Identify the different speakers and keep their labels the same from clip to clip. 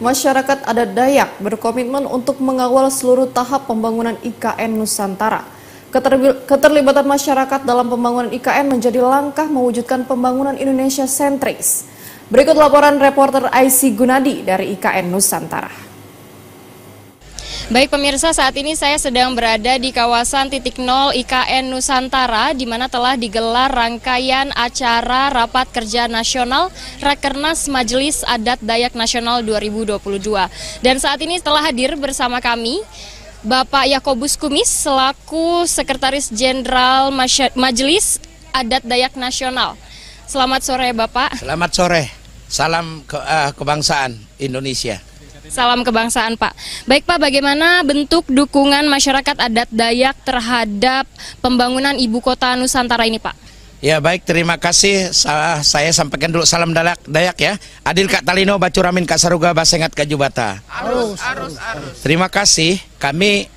Speaker 1: masyarakat adat Dayak berkomitmen untuk mengawal seluruh tahap pembangunan IKN Nusantara. Keterlibatan masyarakat dalam pembangunan IKN menjadi langkah mewujudkan pembangunan Indonesia sentris. Berikut laporan reporter IC Gunadi dari IKN Nusantara. Baik pemirsa, saat ini saya sedang berada di kawasan titik nol IKN Nusantara di mana telah digelar rangkaian acara Rapat Kerja Nasional Rakernas Majelis Adat Dayak Nasional 2022. Dan saat ini telah hadir bersama kami Bapak Yakobus Kumis selaku Sekretaris Jenderal Majelis Adat Dayak Nasional. Selamat sore Bapak. Selamat
Speaker 2: sore. Salam ke, uh, kebangsaan Indonesia.
Speaker 1: Salam kebangsaan Pak. Baik Pak, bagaimana bentuk dukungan masyarakat adat Dayak terhadap pembangunan ibu kota Nusantara ini Pak?
Speaker 2: Ya baik, terima kasih. Saya, sampaikan dulu salam Dayak. Dayak ya. Adil Kak Talino, Bacuramin Kak Saruga, Basengat Kak Jubata. Arus, arus, arus. Terima kasih. Kami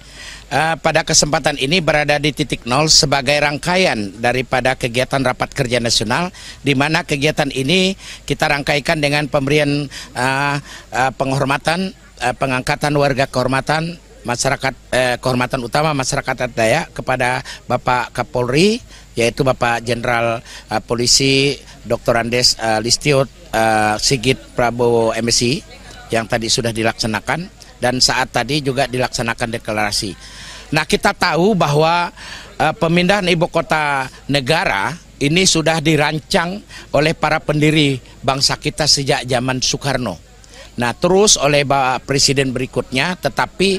Speaker 2: uh, pada kesempatan ini berada di titik nol sebagai rangkaian daripada kegiatan rapat kerja nasional di mana kegiatan ini kita rangkaikan dengan pemberian uh, uh, penghormatan uh, pengangkatan warga kehormatan masyarakat eh, kehormatan utama masyarakat adat daya kepada Bapak Kapolri yaitu Bapak Jenderal eh, Polisi Dr. Andes eh, Listio eh, Sigit Prabowo MSI yang tadi sudah dilaksanakan dan saat tadi juga dilaksanakan deklarasi. Nah kita tahu bahwa uh, pemindahan ibu kota negara ini sudah dirancang oleh para pendiri bangsa kita sejak zaman Soekarno. Nah terus oleh Bapak Presiden berikutnya tetapi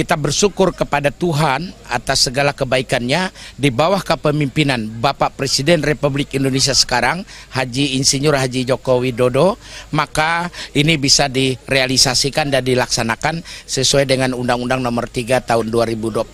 Speaker 2: kita bersyukur kepada Tuhan atas segala kebaikannya di bawah kepemimpinan Bapak Presiden Republik Indonesia sekarang, Haji Insinyur Haji Joko Widodo, maka ini bisa direalisasikan dan dilaksanakan sesuai dengan Undang-Undang Nomor 3 Tahun 2022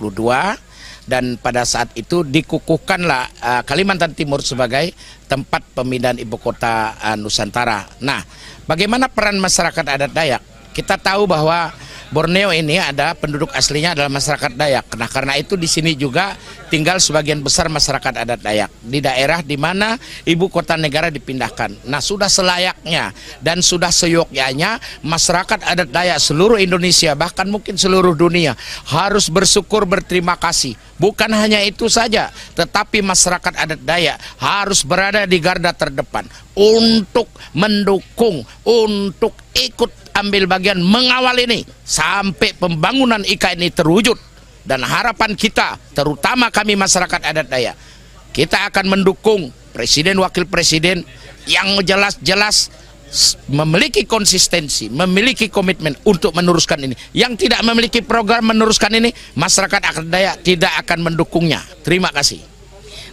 Speaker 2: dan pada saat itu dikukuhkanlah eh, Kalimantan Timur sebagai tempat pemindahan ibu kota eh, Nusantara. Nah, bagaimana peran masyarakat adat Dayak? Kita tahu bahwa Borneo ini ada penduduk aslinya adalah masyarakat Dayak. Nah, karena itu di sini juga tinggal sebagian besar masyarakat adat Dayak di daerah di mana ibu kota negara dipindahkan. Nah, sudah selayaknya dan sudah seyogyanya masyarakat adat Dayak seluruh Indonesia bahkan mungkin seluruh dunia harus bersyukur berterima kasih. Bukan hanya itu saja, tetapi masyarakat adat Dayak harus berada di garda terdepan untuk mendukung, untuk ikut ambil bagian mengawal ini sampai pembangunan IKN ini terwujud dan harapan kita terutama kami masyarakat adat daya kita akan mendukung presiden wakil presiden yang jelas-jelas memiliki konsistensi, memiliki komitmen untuk meneruskan ini. Yang tidak memiliki program meneruskan ini, masyarakat akan daya tidak akan mendukungnya. Terima kasih.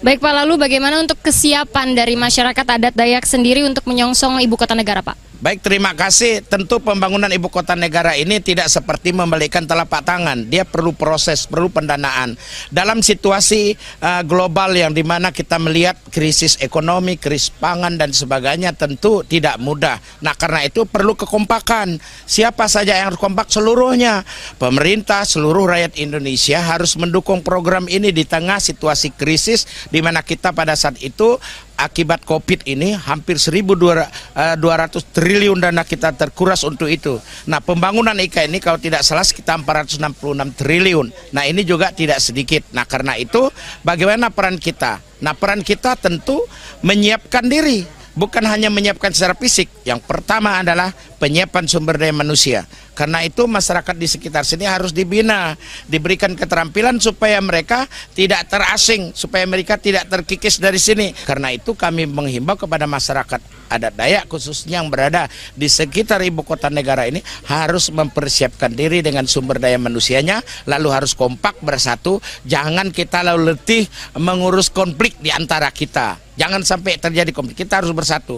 Speaker 1: Baik Pak, lalu bagaimana untuk kesiapan dari masyarakat adat Dayak sendiri untuk menyongsong ibu kota negara Pak?
Speaker 2: Baik, terima kasih. Tentu pembangunan ibu kota negara ini tidak seperti membalikan telapak tangan. Dia perlu proses, perlu pendanaan. Dalam situasi uh, global yang dimana kita melihat krisis ekonomi, krisis pangan dan sebagainya tentu tidak mudah. Nah, karena itu perlu kekompakan. Siapa saja yang harus kompak seluruhnya. Pemerintah, seluruh rakyat Indonesia harus mendukung program ini di tengah situasi krisis di mana kita pada saat itu akibat COVID ini hampir 1.200 eh, triliun dana kita terkuras untuk itu. Nah pembangunan IKN ini kalau tidak salah sekitar 466 triliun. Nah ini juga tidak sedikit. Nah karena itu bagaimana peran kita? Nah peran kita tentu menyiapkan diri. Bukan hanya menyiapkan secara fisik, yang pertama adalah penyiapan sumber daya manusia. Karena itu masyarakat di sekitar sini harus dibina, diberikan keterampilan supaya mereka tidak terasing, supaya mereka tidak terkikis dari sini. Karena itu kami menghimbau kepada masyarakat adat Dayak khususnya yang berada di sekitar ibu kota negara ini harus mempersiapkan diri dengan sumber daya manusianya, lalu harus kompak bersatu, jangan kita lalu letih mengurus konflik di antara kita. Jangan sampai terjadi konflik. Kita harus bersatu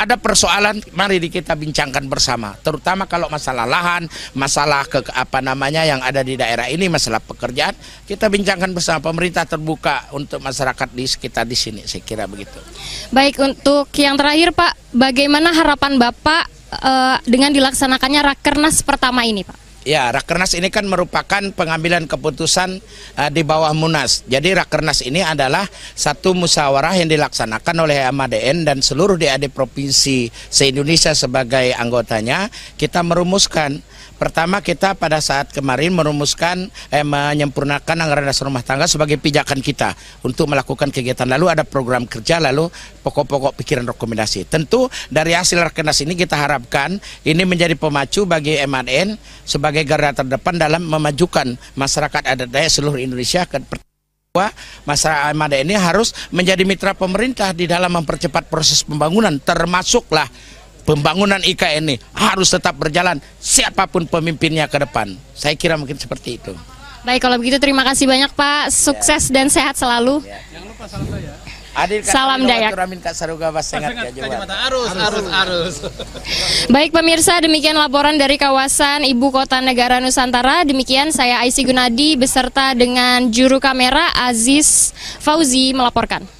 Speaker 2: ada persoalan mari kita bincangkan bersama terutama kalau masalah lahan masalah ke apa namanya yang ada di daerah ini masalah pekerjaan kita bincangkan bersama pemerintah terbuka untuk masyarakat di sekitar di sini saya kira begitu
Speaker 1: baik untuk yang terakhir Pak bagaimana harapan Bapak uh, dengan dilaksanakannya rakernas pertama ini Pak
Speaker 2: Ya, Rakernas ini kan merupakan pengambilan keputusan uh, di bawah Munas. Jadi Rakernas ini adalah satu musyawarah yang dilaksanakan oleh MADN dan seluruh DAD provinsi se-Indonesia sebagai anggotanya. Kita merumuskan Pertama kita pada saat kemarin merumuskan eh, menyempurnakan anggaran dasar rumah tangga sebagai pijakan kita untuk melakukan kegiatan. Lalu ada program kerja, lalu pokok-pokok pikiran rekomendasi. Tentu dari hasil rakernas ini kita harapkan ini menjadi pemacu bagi MADN sebagai sebagai garda terdepan dalam memajukan masyarakat adat daya seluruh Indonesia ke bahwa masyarakat Armada ini harus menjadi mitra pemerintah di dalam mempercepat proses pembangunan termasuklah pembangunan IKN ini harus tetap berjalan siapapun pemimpinnya ke depan. Saya kira mungkin seperti itu.
Speaker 1: Baik kalau begitu terima kasih banyak Pak, sukses ya. dan sehat selalu. Ya. Jangan lupa salam
Speaker 2: saya. Salam Dayak. Ya,
Speaker 1: Baik pemirsa, demikian laporan dari kawasan Ibu Kota Negara Nusantara. Demikian saya Aisy Gunadi beserta dengan juru kamera Aziz Fauzi melaporkan.